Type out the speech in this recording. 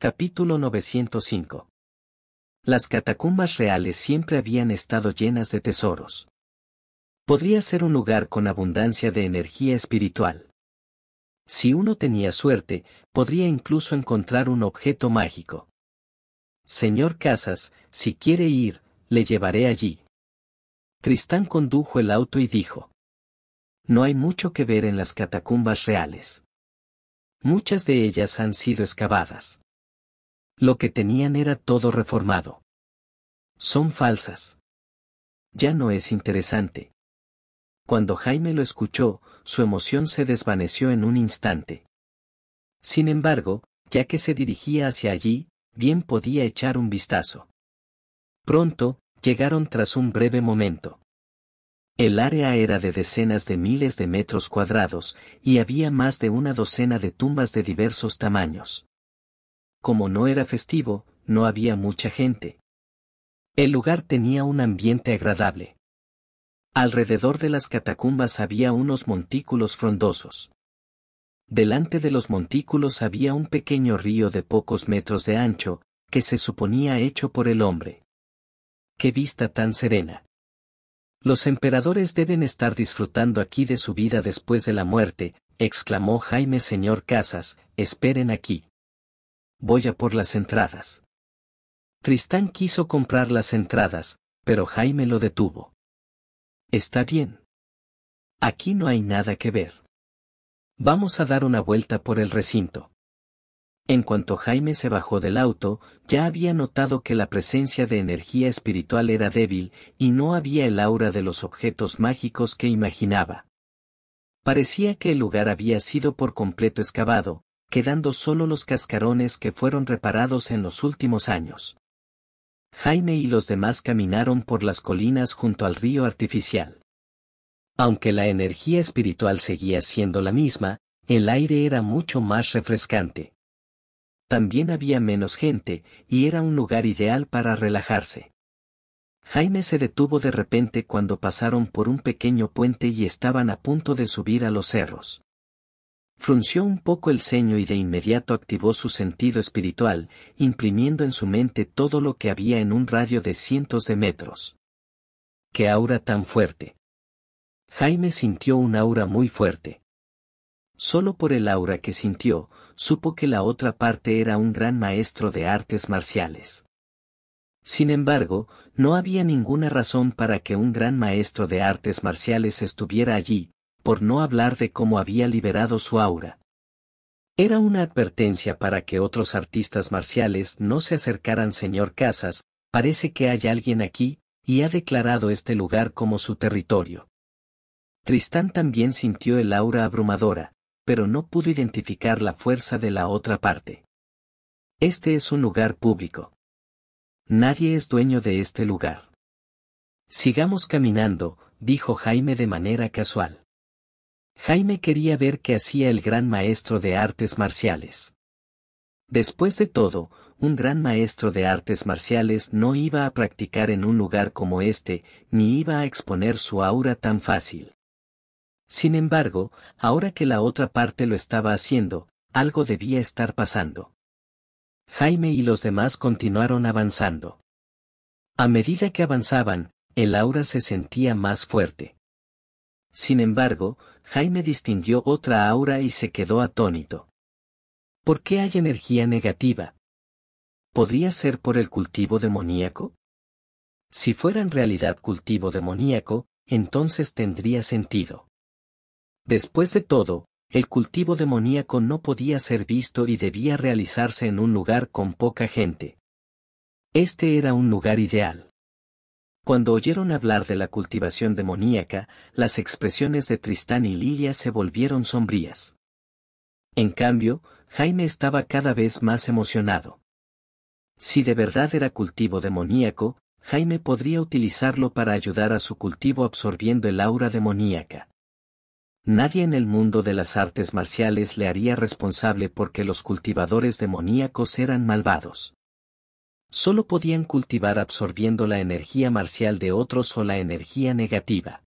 Capítulo 905 Las catacumbas reales siempre habían estado llenas de tesoros. Podría ser un lugar con abundancia de energía espiritual. Si uno tenía suerte, podría incluso encontrar un objeto mágico. Señor Casas, si quiere ir, le llevaré allí. Tristán condujo el auto y dijo. No hay mucho que ver en las catacumbas reales. Muchas de ellas han sido excavadas. Lo que tenían era todo reformado. Son falsas. Ya no es interesante. Cuando Jaime lo escuchó, su emoción se desvaneció en un instante. Sin embargo, ya que se dirigía hacia allí, bien podía echar un vistazo. Pronto, llegaron tras un breve momento. El área era de decenas de miles de metros cuadrados, y había más de una docena de tumbas de diversos tamaños como no era festivo, no había mucha gente. El lugar tenía un ambiente agradable. Alrededor de las catacumbas había unos montículos frondosos. Delante de los montículos había un pequeño río de pocos metros de ancho, que se suponía hecho por el hombre. ¡Qué vista tan serena! Los emperadores deben estar disfrutando aquí de su vida después de la muerte, exclamó Jaime Señor Casas, esperen aquí voy a por las entradas. Tristán quiso comprar las entradas, pero Jaime lo detuvo. Está bien. Aquí no hay nada que ver. Vamos a dar una vuelta por el recinto. En cuanto Jaime se bajó del auto, ya había notado que la presencia de energía espiritual era débil y no había el aura de los objetos mágicos que imaginaba. Parecía que el lugar había sido por completo excavado, quedando solo los cascarones que fueron reparados en los últimos años. Jaime y los demás caminaron por las colinas junto al río artificial. Aunque la energía espiritual seguía siendo la misma, el aire era mucho más refrescante. También había menos gente, y era un lugar ideal para relajarse. Jaime se detuvo de repente cuando pasaron por un pequeño puente y estaban a punto de subir a los cerros. Frunció un poco el ceño y de inmediato activó su sentido espiritual, imprimiendo en su mente todo lo que había en un radio de cientos de metros. ¡Qué aura tan fuerte! Jaime sintió un aura muy fuerte. Solo por el aura que sintió, supo que la otra parte era un gran maestro de artes marciales. Sin embargo, no había ninguna razón para que un gran maestro de artes marciales estuviera allí, por no hablar de cómo había liberado su aura. Era una advertencia para que otros artistas marciales no se acercaran señor Casas, parece que hay alguien aquí, y ha declarado este lugar como su territorio. Tristán también sintió el aura abrumadora, pero no pudo identificar la fuerza de la otra parte. Este es un lugar público. Nadie es dueño de este lugar. Sigamos caminando, dijo Jaime de manera casual. Jaime quería ver qué hacía el gran maestro de artes marciales. Después de todo, un gran maestro de artes marciales no iba a practicar en un lugar como este, ni iba a exponer su aura tan fácil. Sin embargo, ahora que la otra parte lo estaba haciendo, algo debía estar pasando. Jaime y los demás continuaron avanzando. A medida que avanzaban, el aura se sentía más fuerte. Sin embargo, Jaime distinguió otra aura y se quedó atónito. ¿Por qué hay energía negativa? ¿Podría ser por el cultivo demoníaco? Si fuera en realidad cultivo demoníaco, entonces tendría sentido. Después de todo, el cultivo demoníaco no podía ser visto y debía realizarse en un lugar con poca gente. Este era un lugar ideal. Cuando oyeron hablar de la cultivación demoníaca, las expresiones de Tristán y Lilia se volvieron sombrías. En cambio, Jaime estaba cada vez más emocionado. Si de verdad era cultivo demoníaco, Jaime podría utilizarlo para ayudar a su cultivo absorbiendo el aura demoníaca. Nadie en el mundo de las artes marciales le haría responsable porque los cultivadores demoníacos eran malvados solo podían cultivar absorbiendo la energía marcial de otros o la energía negativa.